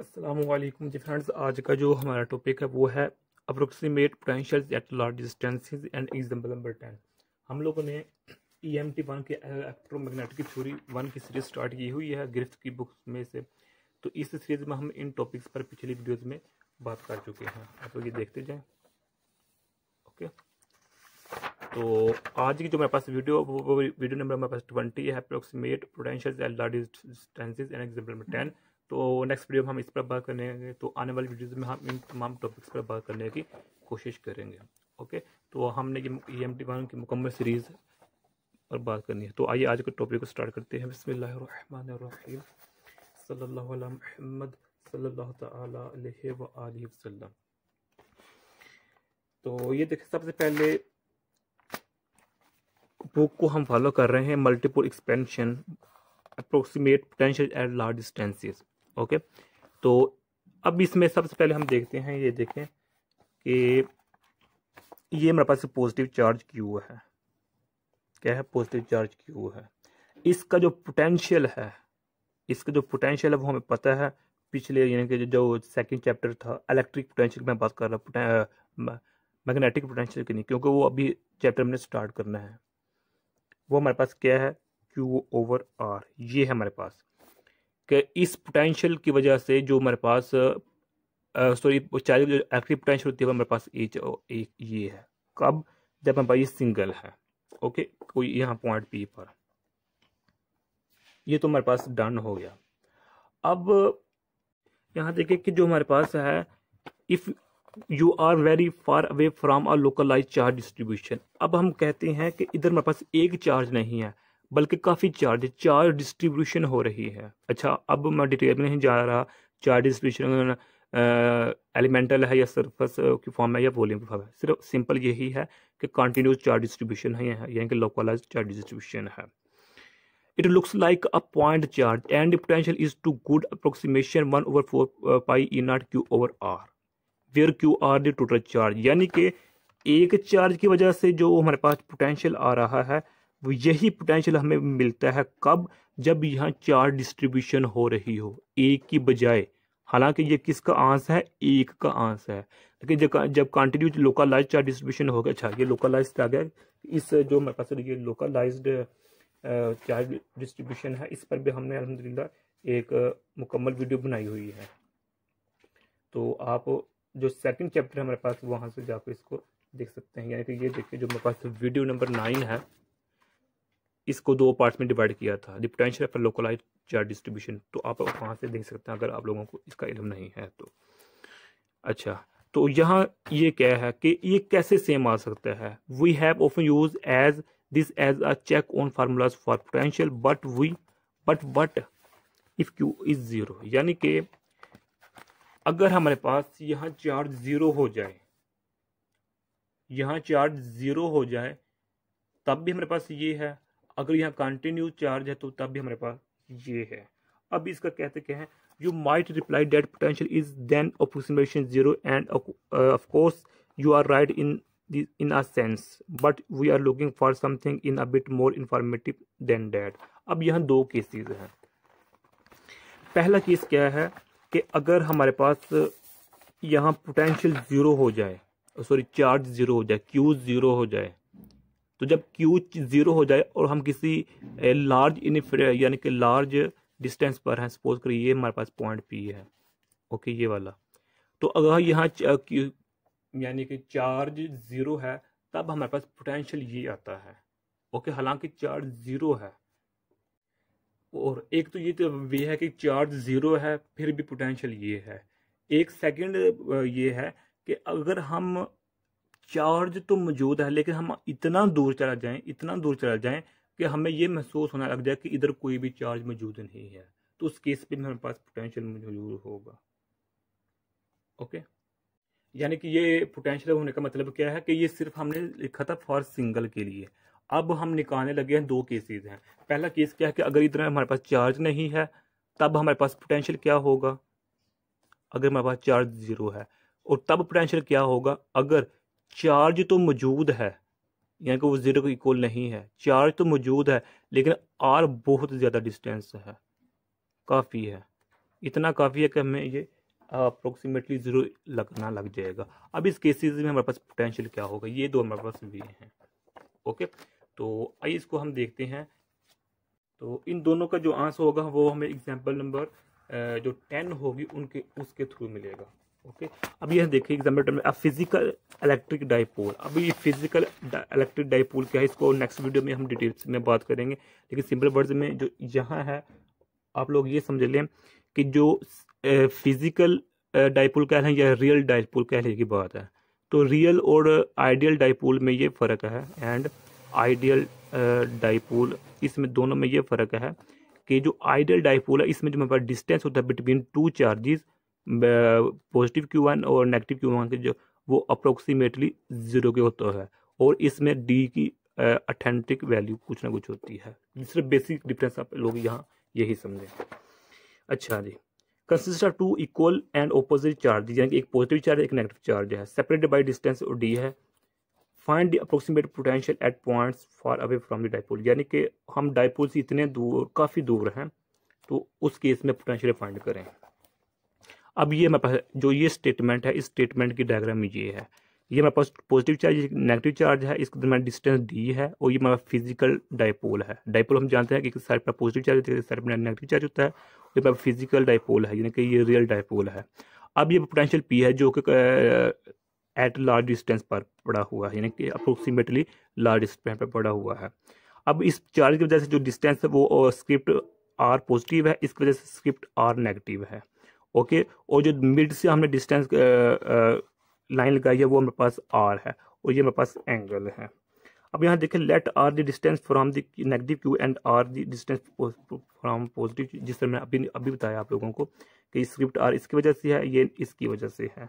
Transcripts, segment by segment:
असलम जी friends आज का जो हमारा टॉपिक है वो है approximate potential at large distances and example number ten हम लोगों ने ई एम टी वन के इलेक्ट्रोमैग्नेटिक की थ्योरी वन की सीरीज स्टार्ट की हुई है गिरफ्त की बुक्स में से तो इस सीरीज में हम इन टॉपिक्स पर पिछली वीडियोज में बात कर चुके हैं आप लोग ये देखते जाएँ ओके तो आज की जो मेरे पास वीडियो वो वीडियो नंबर मेरे पास ट्वेंटी है approximate potential at large distances and example number ten तो नेक्स्ट वीडियो में हम इस पर बात करेंगे तो आने वाली वीडियोज़ में हम इन तमाम टॉपिक्स पर बात करने की कोशिश करेंगे ओके तो हमने ये ई एम टी वन की मुकम्मल सीरीज़ पर बात करनी है तो आइए आज के टॉपिक को स्टार्ट करते हैं बसमीम तो ये देखिए सबसे पहले बुक को हम फॉलो कर रहे हैं multipole expansion approximate potential at large distances okay तो अब इसमें सबसे पहले हम देखते हैं ये देखें कि ये मेरे पास पॉजिटिव चार्ज क्यू है क्या है पॉजिटिव चार्ज क्यू है इसका जो पोटेंशियल है इसका जो पोटेंशियल है वो हमें पता है पिछले यानी कि जो सेकंड चैप्टर था इलेक्ट्रिक पोटेंशियल मैं बात कर रहा हूँ मैग्नेटिक पोटेंशियल की नहीं क्योंकि वो अभी चैप्टर हमने स्टार्ट करना है वो हमारे पास क्या है क्यू ओवर आर ये है हमारे पास कि इस पोटेंशियल की वजह से जो मेरे पास सॉरी चार जो एक्टिव पोटेंशियल होती है मेरे पास एच एक ये है कब तो जब मेरे पास ये सिंगल है ओके कोई यहाँ पॉइंट पी पर ये तो हमारे पास डन हो गया अब यहाँ देखिए कि जो हमारे पास है if you are very far away from a localized charge distribution अब हम कहते हैं कि इधर मेरे पास एक चार्ज नहीं है बल्कि काफ़ी चार्ज चार्ज डिस्ट्रीब्यूशन हो रही है अच्छा अब मैं डिटेल में नहीं जा रहा चार्ज डिस्ट्रीब्यूशन एलिमेंटल है या सरफेस की फॉर्म है या वॉल्यूम की फॉर्म है सिर्फ सिंपल यही है कि कॉन्टीन्यूस चार्ज डिस्ट्रीब्यूशन है यानी कि लोकलाइज चार्ज डिस्ट्रीब्यूशन है it looks like a point charge and potential is to good approximation one over four pi e naught q over r where q are the total charge यानी कि एक charge की वजह से जो हमारे पास potential आ रहा है वो यही पोटेंशियल हमें मिलता है कब जब यहाँ चार डिस्ट्रीब्यूशन हो रही हो एक की बजाय हालांकि ये किसका आंस है एक का आंस है लेकिन जब जब कंटिन्यू लोकलाइज चार डिस्ट्रीब्यूशन हो गया अच्छा ये लोकलाइज आ गया इस जो मेरे पास ये लोकलाइज चार डिस्ट्रीब्यूशन है इस पर भी हमने अलहमदिल्ला एक मुकम्मल वीडियो बनाई हुई है तो आप जो सेकंड चैप्टर है हमारे पास वहाँ से जाकर इसको देख सकते हैं यानी कि ये देखिए जो मेरे पास वीडियो नंबर नाइन है इसको दो पार्ट में डिवाइड किया था the potential for localized charge distribution तो आप वहाँ से देख सकते हैं अगर आप लोगों को इसका इलम नहीं है तो अच्छा तो यहाँ ये क्या है कि ये कैसे सेम आ सकता है we have often use as this as a check on formulas for potential but we but but if q is zero यानी कि अगर हमारे पास यहाँ चार्ज ज़ीरो हो जाए यहाँ चार्ज ज़ीरो हो जाए तब भी हमारे पास ये है अगर यहाँ कंटिन्यू चार्ज है तो तब भी हमारे पास ये है अब इसका कहते क्या है you might reply that potential is then approximation zero and of course you are right in in a sense but we are looking for something in a bit more informative than that अब यहाँ दो cases हैं पहला case क्या है कि अगर हमारे पास यहाँ पोटेंशियल ज़ीरो हो जाए सॉरी चार्ज ज़ीरो हो जाए क्यू ज़ीरो हो जाए तो जब क्यू जीरो हो जाए और हम किसी लार्ज यानी कि लार्ज डिस्टेंस पर हैं सपोज करिए ये हमारे पास पॉइंट पी है ओके ये वाला तो अगर यहाँ यानी कि चार्ज ज़ीरो है तब हमारे पास पोटेंशियल ये आता है ओके हालांकि चार्ज ज़ीरो है और एक तो ये तो वे है कि चार्ज ज़ीरो है फिर भी पोटेंशियल ये है एक सेकंड ये है कि अगर हम चार्ज तो मौजूद है लेकिन हम इतना दूर चला जाएं इतना दूर चला जाएं कि हमें ये महसूस होने लग जाए कि इधर कोई भी चार्ज मौजूद नहीं है तो उस केस पे भी हमारे पास पोटेंशियल मौजूद होगा ओके यानी कि ये पोटेंशियल होने का मतलब क्या है कि ये सिर्फ हमने लिखा था फॉर सिंगल के लिए अब हम निकालने लगे हैं दो केसेस हैं पहला केस क्या है कि अगर इधर हमारे पास चार्ज नहीं है तब हमारे पास पोटेंशियल क्या होगा अगर हमारे पास चार्ज जीरो है और तब पोटेंशियल क्या होगा अगर चार्ज तो मौजूद है यानी कि वो ज़ीरो को इक्वल नहीं है चार्ज तो मौजूद है लेकिन आर बहुत ज़्यादा डिस्टेंस है काफ़ी है इतना काफ़ी है कि हमें ये अप्रोक्सीमेटली ज़ीरो लगना लग जाएगा अब इस केसेस में हमारे पास पोटेंशियल क्या होगा ये दो हमारे पास वी हैं ओके तो आइए इसको हम देखते हैं तो इन दोनों का जो आंसर होगा वो हमें एग्जाम्पल नंबर जो टेन होगी उनके उसके थ्रू मिलेगा ओके अब यह देखिए एग्जाम्पल टर्म अब फिजिकल इलेक्ट्रिक डाइपोल अब ये फिजिकल इलेक्ट्रिक डाइपोल क्या है इसको नेक्स्ट वीडियो में हम डिटेल्स में बात करेंगे लेकिन सिंपल वर्ड्स में जो यहाँ है आप लोग ये समझ लें कि जो फिजिकल डाइपोल क्या है या रियल डाइपोल क्या की बात है तो रियल और आइडियल डाइपोल में ये फ़र्क है एंड आइडियल डाइपोल इसमें दोनों में ये फ़र्क है कि जो आइडियल डाइपोल है इसमें जो हमारे पास डिस्टेंस होता है between two charges positive q one और नेगेटिव क्यू वन के जो वो अप्रोक्सीमेटली ज़ीरो के होता है और इसमें डी की अथेंटिक वैल्यू कुछ ना कुछ होती है सिर्फ बेसिक डिफरेंस आप लोग यहाँ यही समझें अच्छा जी consist of two equal and opposite charge यानी कि एक पॉजिटिव चार्ज एक नेगेटिव चार्ज है सेपरेट बाई डिस्टेंस और डी है find the approximate potential at points far away from the dipole यानी कि हम डाइपोल से इतने दूर काफ़ी दूर हैं तो उस केस में पोटेंशियल फाइंड करें अब ये हमारे पास जो ये स्टेटमेंट है इस स्टेटमेंट की डायग्राम ये है ये हमारे पास पॉजिटिव चार्ज नेगेटिव चार्ज है इसके दरमियान डिस्टेंस डी है और ये हमारा फिजिकल डायपोल है डायपोल हम जानते हैं कि इस साइड पर पॉजिटिव चार्ज होता है साइड पर नेगेटिव चार्ज होता है ये मेरा फिजिकल डायपोल है यानी कि ये रियल डायपोल है अब ये पोटेंशियल पी है जो कि एट लार्ज डिस्टेंस पर पड़ा हुआ है यानी कि अप्रोक्सीमेटली लार्ज डिस्टेंस पर पड़ा हुआ है अब इस चार्ज की वजह से जो डिस्टेंस है वो स्क्रिप्ट आर पॉजिटिव है इसकी वजह से स्क्रिप्ट आर नेगेटिव है ओके और जो मिड से हमने डिस्टेंस लाइन लगाई है वो हमारे पास आर है और ये हमारे पास एंगल है अब यहाँ देखें let r the distance from the negative q and r the distance from positive जिस तरह मैंने अभी अभी बताया आप लोगों को कि स्क्रिप्ट आर इसकी वजह से है ये इसकी वजह से है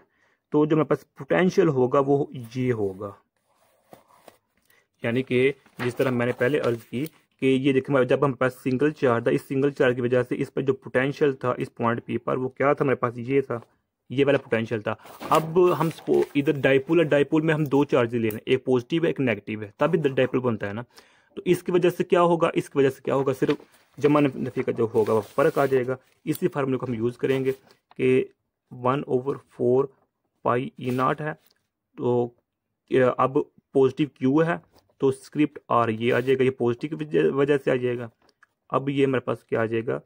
तो जो मेरे पास पोटेंशियल होगा वो ये होगा यानी कि जिस तरह मैंने पहले अर्ज की कि ये देखें हमारे जब हमारे पास सिंगल चार्ज था इस सिंगल चार्ज की वजह से इस पर जो पोटेंशियल था इस पॉइंट पी पर वो क्या था हमारे पास ये था ये वाला पोटेंशियल था अब हम इधर डाइपोल और डाइपोल में हम दो चार्ज ले रहे हैं एक पॉजिटिव है एक नेगेटिव है तभी डाइपोल बनता है ना तो इसकी वजह से क्या होगा इसकी वजह से क्या होगा सिर्फ जमा नफी का जो होगा वह फ़र्क आ जाएगा इसी फार्मूले को हम यूज़ करेंगे कि one over four pi e naught है तो अब पॉजिटिव क्यू है तो स्क्रिप्ट आर ये आ जाएगा ये पॉजिटिव की वजह से आ जाएगा अब ये मेरे पास क्या आ जाएगा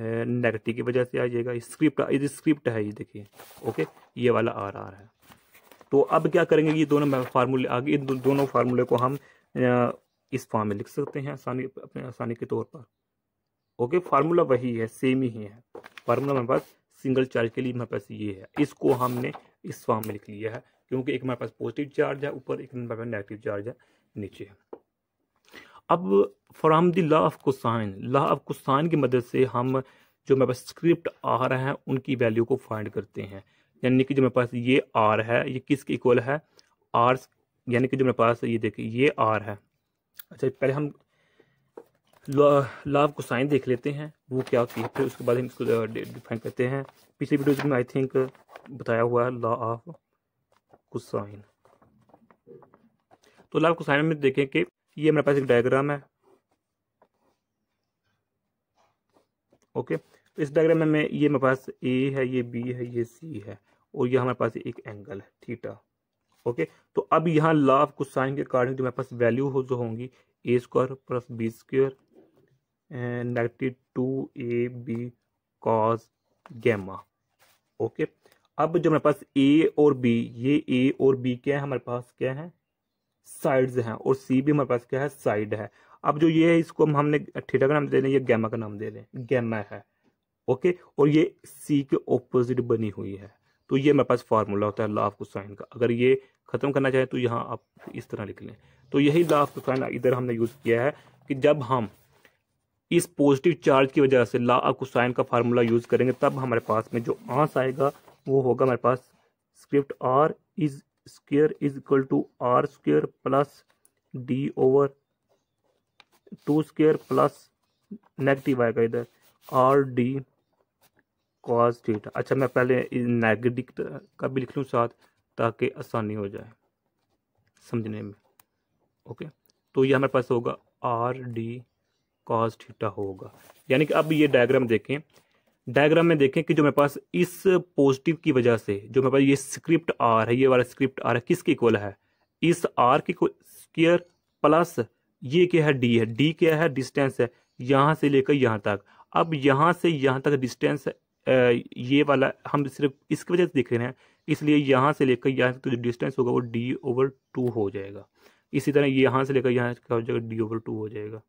नेगेटिव की वजह से आ जाएगा स्क्रिप्ट ये स्क्रिप्ट है ये देखिए ओके ये वाला आर आर है तो अब क्या करेंगे ये दोनों फार्मूले आगे इन दोनों फार्मूले को हम इस फॉर्म में लिख सकते हैं आसानी अपने आसानी के तौर पर ओके फार्मूला वही है सेम ही है फार्मूला मेरे पास सिंगल चार्ज के लिए मेरे पास ये है इसको हमने इस फॉर्म में लिख लिया है क्योंकि एक मेरे पास पॉजिटिव चार्ज है ऊपर एक पास नेगेटिव चार्ज है नीचे अब from the law of cosine law of cosine की मदद से हम जो मेरे पास स्क्रिप्ट आर हैं उनकी वैल्यू को फाइंड करते हैं यानी कि जो मेरे पास ये आर है ये किसके इक्वल है आर यानी कि जो मेरे पास ये देखिए ये आर है अच्छा पहले हम लॉ ऑफ कुसाइन देख लेते हैं वो क्या होती है फिर उसके बाद हम इसको डिफाइन करते हैं पिछले वीडियो में आई थिंक बताया हुआ है लॉ ऑफ कुसाइन तो आपको साइड में देखें कि ये मेरे पास एक डायग्राम है ओके तो इस डायग्राम में ये मेरे पास ए है ये बी है ये सी है और ये हमारे पास एक एंगल है थीटा ओके तो अब यहाँ लाभ कुछ साइन के अकॉर्डिंग जो मेरे पास वैल्यू हो जो होंगी a square plus b square negative two a b cos gamma okay अब जो मेरे पास ए और बी ये ए और बी क्या है हमारे पास क्या है साइड्स हैं और सी भी हमारे पास क्या है साइड है अब जो ये है इसको हम हमने थीटा का नाम दे लें ये गैमा का नाम दे लें गैमा है ओके और ये सी के ऑपोजिट बनी हुई है तो ये हमारे पास फार्मूला होता है ऑफ कुसाइन का अगर ये ख़त्म करना चाहें तो यहाँ आप इस तरह लिख लें तो यही ऑफ कुसाइन इधर हमने यूज़ किया है कि जब हम इस पॉजिटिव चार्ज की वजह से ला कुसाइन का फार्मूला यूज़ करेंगे तब हमारे पास में जो आंस आएगा वो होगा हमारे पास script r is square is equal to r square plus d over two square plus negative आएगा इधर आर डी कॉस थीटा अच्छा मैं पहले नेगेटिव का भी लिख लूँ साथ ताकि आसानी हो जाए समझने में ओके तो ये हमारे पास होगा आर डी कॉस थीटा होगा यानी कि अब ये डायग्राम देखें डायग्राम में देखें कि जो मेरे पास इस पॉजिटिव की वजह से जो मेरे पास ये स्क्रिप्ट आर है ये वाला स्क्रिप्ट आर है किसके इक्वल है इस आर के स्क्र प्लस ये क्या है डी है डी क्या है डिस्टेंस है यहाँ से लेकर यहाँ तक अब यहाँ से यहाँ तक डिस्टेंस ये वाला हम सिर्फ इसकी वजह से देख रहे हैं इसलिए यहाँ से लेकर यहाँ तक तो जो डिस्टेंस होगा वो डी ओवर टू हो जाएगा इसी तरह यहाँ से लेकर यहाँ हो जाएगा डी ओवर टू हो जाएगा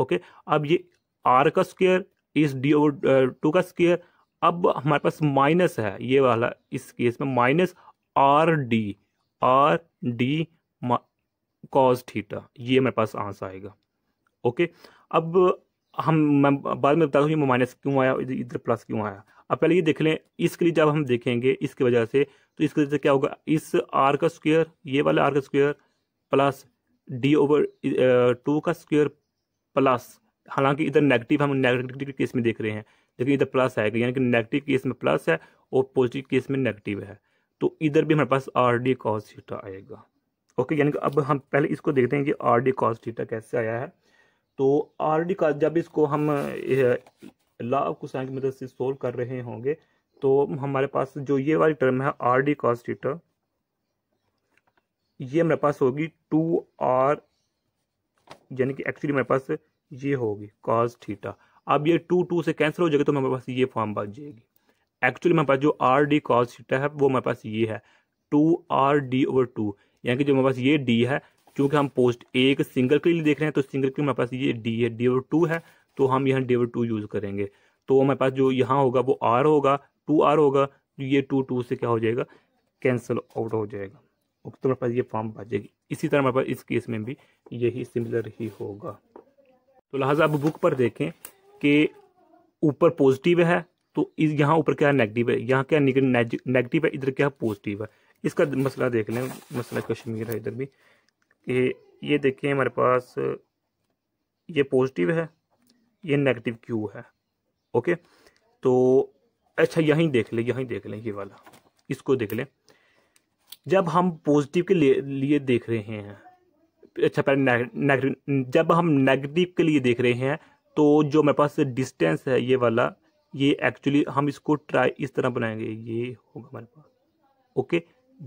ओके अब ये आर का स्क्वेयर इस डी ओवर टू का स्केयर अब हमारे पास माइनस है ये वाला इस केस में minus r d r d cos theta ये मेरे पास आंसर आएगा ओके अब हम मैं बाद में बता दूँ ये माइनस क्यों आया इधर प्लस क्यों आया अब पहले ये देख लें इसके लिए जब हम देखेंगे इसकी वजह से तो इसकी वजह से तो क्या होगा इस आर का स्क्वेयर ये वाला आर का square plus d over two का स्क्वेयर प्लस हालांकि इधर नेगेटिव हम नेगेटिव केस में देख रहे हैं लेकिन इधर प्लस आएगा यानी कि नेगेटिव केस में प्लस है और पॉजिटिव केस में नेगेटिव है तो इधर भी हमारे पास आर डी कॉस थीटा आएगा ओके यानी कि अब हम पहले इसको देखते हैं कि आर डी कॉस थीटा कैसे आया है तो आर डी का जब इसको हम लाभ को साइन की मदद से सोल्व कर रहे होंगे तो हमारे पास जो ये वाली टर्म है आर डी कॉस थीटा ये हमारे पास होगी टू आर यानी कि एक्चुअली हमारे पास ये होगी कॉज थीटा अब ये टू टू से कैंसिल हो जाएगा तो हमारे पास ये फॉर्म बच जाएगी एक्चुअली हमारे पास जो आर डी कॉज थीटा है वो हमारे पास ये है two r d over two यानी कि जो हमारे पास ये डी है क्योंकि हम पोस्ट एक सिंगल के लिए देख रहे हैं तो सिंगल के लिए हमारे पास ये डी है डी ओवर टू है तो हम यहाँ डी ओवर टू यूज़ करेंगे तो हमारे पास जो यहाँ होगा वो आर होगा टू आर होगा तो ये टू टू से क्या हो जाएगा कैंसिल आउट हो जाएगा तो हमारे पास ये फॉर्म बच जाएगी इसी तरह हमारे पास इस केस में भी यही सिमिलर ही होगा तो लिहाजा आप बुक पर देखें कि ऊपर पॉजिटिव है तो यहाँ ऊपर क्या नेगेटिव है यहाँ क्या नेगेटिव है इधर क्या पॉजिटिव है इसका मसला देख लें मसला कश्मीर है इधर भी कि ये देखें हमारे पास ये पॉजिटिव है ये नेगेटिव क्यू है ओके तो अच्छा यहीं देख लें यहीं देख लें ये वाला इसको देख लें जब हम पॉजिटिव के लिए देख रहे हैं अच्छा पहले जब हम नेगेटिव के लिए देख रहे हैं तो जो मेरे पास डिस्टेंस है ये वाला ये एक्चुअली हम इसको ट्राई इस तरह बनाएंगे ये होगा हमारे पास ओके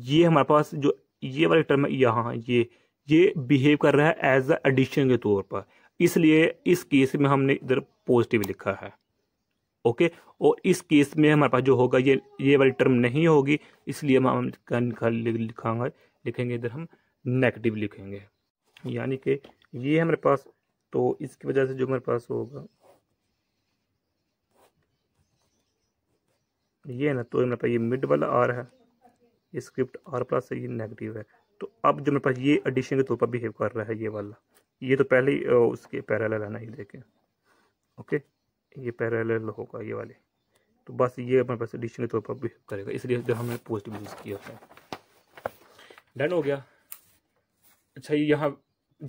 ये हमारे पास जो ये वाला टर्म है यहाँ ये ये बिहेव कर रहा है एज अ एडिशन के तौर पर इसलिए इस केस में हमने इधर पॉजिटिव लिखा है ओके और इस केस में हमारे पास जो होगा ये ये वाली टर्म नहीं होगी इसलिए हम लिखाएंगे लिखेंगे इधर हम नेगेटिव लिखेंगे यानी कि ये है मेरे पास तो इसकी वजह से जो मेरे पास होगा ये है ना तो मेरे पास ये मिड वाला आर है ये स्क्रिप्ट आर प्लस है ये नेगेटिव है तो अब जो मेरे पास ये एडिशन के तौर पर बिहेव कर रहा है ये वाला ये तो पहले ही उसके पैरेलल है ना ये देखें ओके ये पैरेलल होगा ये वाले तो बस ये हमारे पास एडिशन के तौर पर बिहेव करेगा इसलिए जो हमने पॉजिटिव यूज़ किया था डन हो गया अच्छा ये यहाँ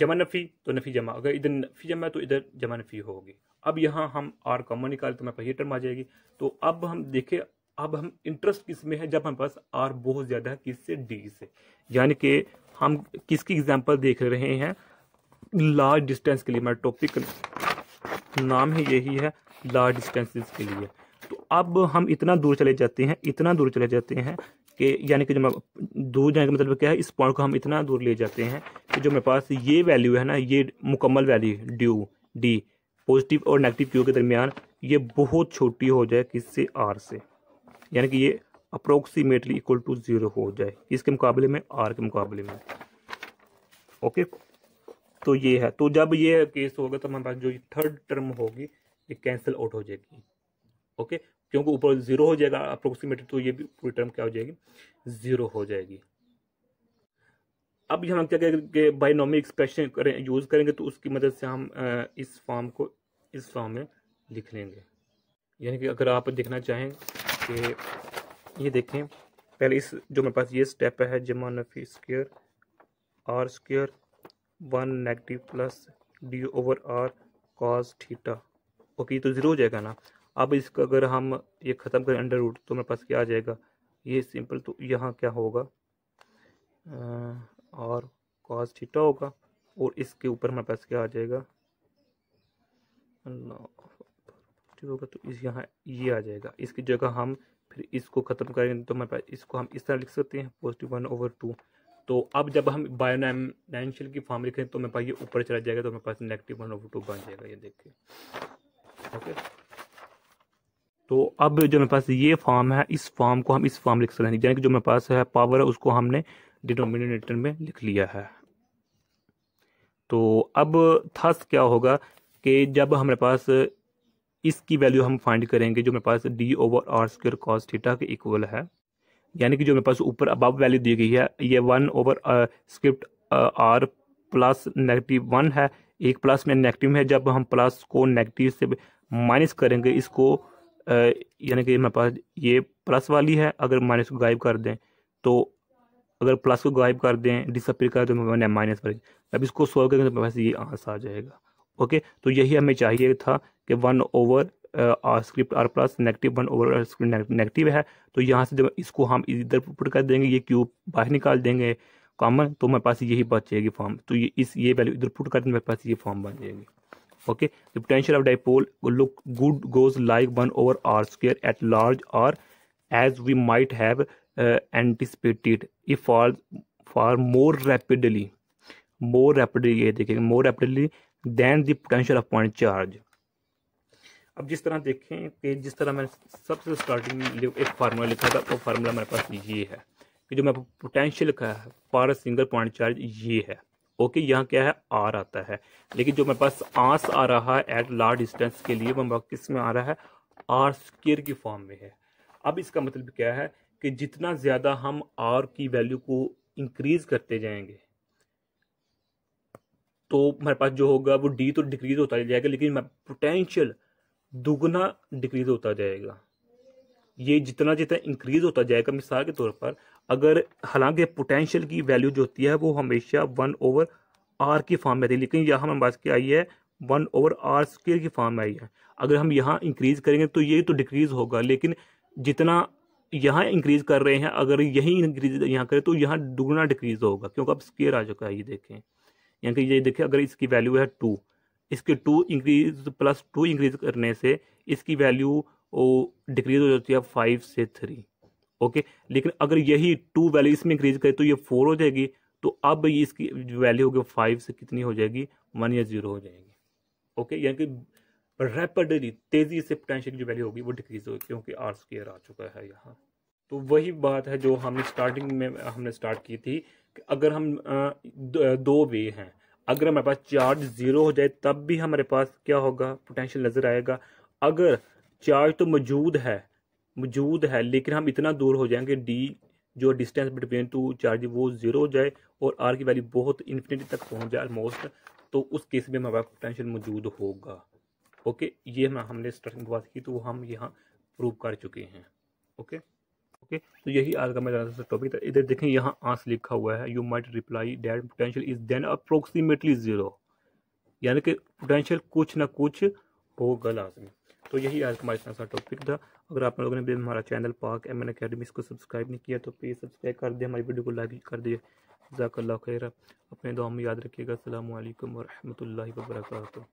जमा नफ़ी तो नफ़ी जमा अगर इधर नफ़ी जमा तो इधर जमा नफ़ी होगी अब यहाँ हम आर कॉमन निकाले तो हमारे पास ये टर्म आ जाएगी तो अब हम देखें अब हम इंटरेस्ट किस में है जब हमारे पास आर बहुत ज़्यादा है किस से डी से यानी कि हम किसकी एग्जाम्पल देख रहे हैं लार्ज डिस्टेंस के लिए मेरा टॉपिक नाम ही यही है लार्ज डिस्टेंसिस के लिए तो अब हम इतना दूर चले जाते हैं इतना दूर चले जाते हैं कि यानी कि जो मैं दूर जाने का मतलब क्या है इस पॉइंट को हम इतना दूर ले जाते हैं कि जो मेरे पास ये वैल्यू है ना ये मुकम्मल वैल्यू ड्यू डी पॉजिटिव और नेगेटिव क्यू के दरमियान ये बहुत छोटी हो जाए किससे आर से यानी कि ये अप्रोक्सीमेटली इक्वल टू ज़ीरो हो जाए इसके मुकाबले में आर के मुकाबले में ओके तो ये है तो जब ये केस होगा तो हमारे पास जो थर्ड टर्म होगी ये कैंसिल आउट हो जाएगी ओके क्योंकि ऊपर जीरो हो जाएगा अप्रोक्सीमेटली तो ये भी पूरी टर्म क्या हो जाएगी जीरो हो जाएगी अब हम क्या करेंगे बाइनॉमी एक्सप्रेशन करें यूज़ करेंगे तो उसकी मदद से हम इस फॉर्म को इस फॉर्म में लिख लेंगे यानी कि अगर आप देखना चाहें कि ये देखें पहले इस जो मेरे पास ये स्टेप है जमा नफी script r script one negative plus d over r cos theta okay ये तो ज़ीरो हो जाएगा ना अब इसका अगर हम ये ख़त्म करें अंडर रूट तो मेरे पास क्या आ जाएगा ये सिंपल तो यहाँ क्या होगा और कॉस थीटा होगा और इसके ऊपर हमारे पास क्या आ जाएगा होगा तो इस यहाँ ये आ जाएगा इसकी जगह हम फिर इसको ख़त्म करेंगे तो मेरे पास इसको हम इस तरह लिख सकते हैं पॉजिटिव वन ओवर टू तो अब जब हम बायोनाइनशियल की फॉर्म लिखें तो मेरे पास ये ऊपर चला जाएगा तो मेरे पास नेगेटिव वन ओवर टू बन जाएगा ये देखिए ओके तो अब जो मेरे पास ये फॉर्म है इस फॉर्म को हम इस फॉर्म लिख सकते हैं यानी कि जो मेरे पास है पावर है उसको हमने डिनोमिनेटर में लिख लिया है तो अब थस क्या होगा कि जब हमारे पास इसकी वैल्यू हम फाइंड करेंगे जो मेरे पास d over r script cos theta के इक्वल है यानी कि जो मेरे पास ऊपर अब वैल्यू दी गई है ये one over script r plus negative one है एक प्लस में नेगेटिव है जब हम प्लस को नेगेटिव से माइनस करेंगे इसको यानी कि मेरे पास ये प्लस वाली है अगर माइनस को गायब कर दें तो अगर प्लस को गायब कर दें डिसअपेयर कर तो मैंने माइनस पर अब इसको सोल्व करेंगे तो मेरे पास ये आंसर आ जाएगा ओके तो यही हमें चाहिए था कि one over r script r plus negative one over r script negative है तो यहाँ से जब इसको हम इधर पुट कर देंगे ये क्यूब बाहर निकाल देंगे कॉमन तो मेरे पास यही बच जाएगी फॉर्म तो ये इस ये वैल्यू इधर पुट कर देंगे मेरे पास ये फॉर्म बन जाएगी okay the potential of dipole look good goes like one over r script at large r as we might have anticipated uh for for more rapidly more rapidly ये देखेंगे more rapidly than the potential of point charge अब जिस तरह देखें कि जिस तरह मैंने सबसे स्टार्टिंग एक फार्मूला लिखा था वो तो फार्मूला मेरे पास ये है कि जो मैं पोटेंशियल लिखा है पर सिंगल पॉइंट चार्ज ये है ओके यहाँ क्या है आर आता है लेकिन जो मेरे पास आस आ रहा है एट लार्ज डिस्टेंस के लिए वो किस में आ रहा है आर स्केयर की फॉर्म में है अब इसका मतलब क्या है कि जितना ज़्यादा हम आर की वैल्यू को इंक्रीज करते जाएंगे तो मेरे पास जो होगा वो डी तो डिक्रीज होता जाएगा लेकिन पोटेंशियल दुगना डिक्रीज होता जाएगा ये जितना जितना इंक्रीज होता जाएगा मिसाल के तौर पर अगर हालांकि पोटेंशियल की वैल्यू जो होती है वो हमेशा वन ओवर आर की फॉर्म में आती है लेकिन यहाँ हमें बात की आई है वन ओवर आर स्केयर की फॉर्म में आई है अगर हम यहाँ इंक्रीज़ करेंगे तो ये तो डिक्रीज़ होगा लेकिन जितना यहाँ इंक्रीज़ कर रहे हैं अगर यहीं इंक्रीज यहाँ करें तो यहाँ दुगना डिक्रीज़ होगा क्योंकि अब स्केयर आ चुका है ये देखें यहाँ कि ये देखें अगर इसकी वैल्यू है टू इसके to increase plus to increase करने से इसकी वैल्यू डिक्रीज हो जाती है फाइव से थ्री ओके लेकिन अगर यही टू वैल्यू इसमें इंक्रीज करें तो ये फोर हो जाएगी तो अब इसकी वैल्यू होगी फाइव से कितनी हो जाएगी वन या जीरो हो जाएगी ओके यानी कि रैपिडली तेज़ी से पोटेंशियल की वैल्यू होगी वो डिक्रीज होगी क्योंकि आर स्केयर आ चुका है यहाँ तो वही बात है जो हमने स्टार्टिंग में हमने स्टार्ट की थी कि अगर हम दो वे हैं अगर हमारे पास चार्ज ज़ीरो हो जाए तब भी हमारे पास क्या होगा पोटेंशियल नज़र आएगा अगर चार्ज तो मौजूद है मौजूद है लेकिन हम इतना दूर हो जाएंगे डी जो डिस्टेंस बिटवीन टू चार्ज वो जीरो हो जाए और आर की वैल्यू बहुत इन्फिनिटी तक पहुंच जाए ऑलमोस्ट तो उस केस में हमारे पोटेंशियल मौजूद होगा ओके ये हम हमने स्टार्टिंग बात की तो वो हम यहाँ प्रूव कर चुके हैं ओके ओके तो यही आज का मेरा टॉपिक था इधर देखें यहाँ आंस लिखा हुआ है you might reply that potential is then approximately zero यानी कि पोटेंशियल कुछ ना कुछ होगा लाजमी तो यही आज का हमारे टॉपिक था अगर आप लोगों ने भी हमारा channel Pak M N academy इसको सब्सक्राइब नहीं किया तो प्लीज़ सब्सक्राइब कर दिए हमारी वीडियो को लाइक कर दिए जजाकल्ला खैर अपने दुआ में याद रखिएगा अल्लाम वरहमल वर्का